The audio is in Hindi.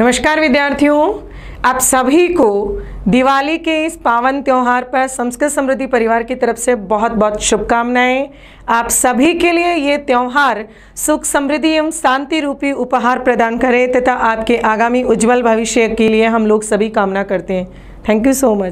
नमस्कार विद्यार्थियों आप सभी को दिवाली के इस पावन त्यौहार पर संस्कृत समृद्धि परिवार की तरफ से बहुत बहुत शुभकामनाएं आप सभी के लिए ये त्यौहार सुख समृद्धि एवं शांति रूपी उपहार प्रदान करें तथा आपके आगामी उज्जवल भविष्य के लिए हम लोग सभी कामना करते हैं थैंक यू सो मच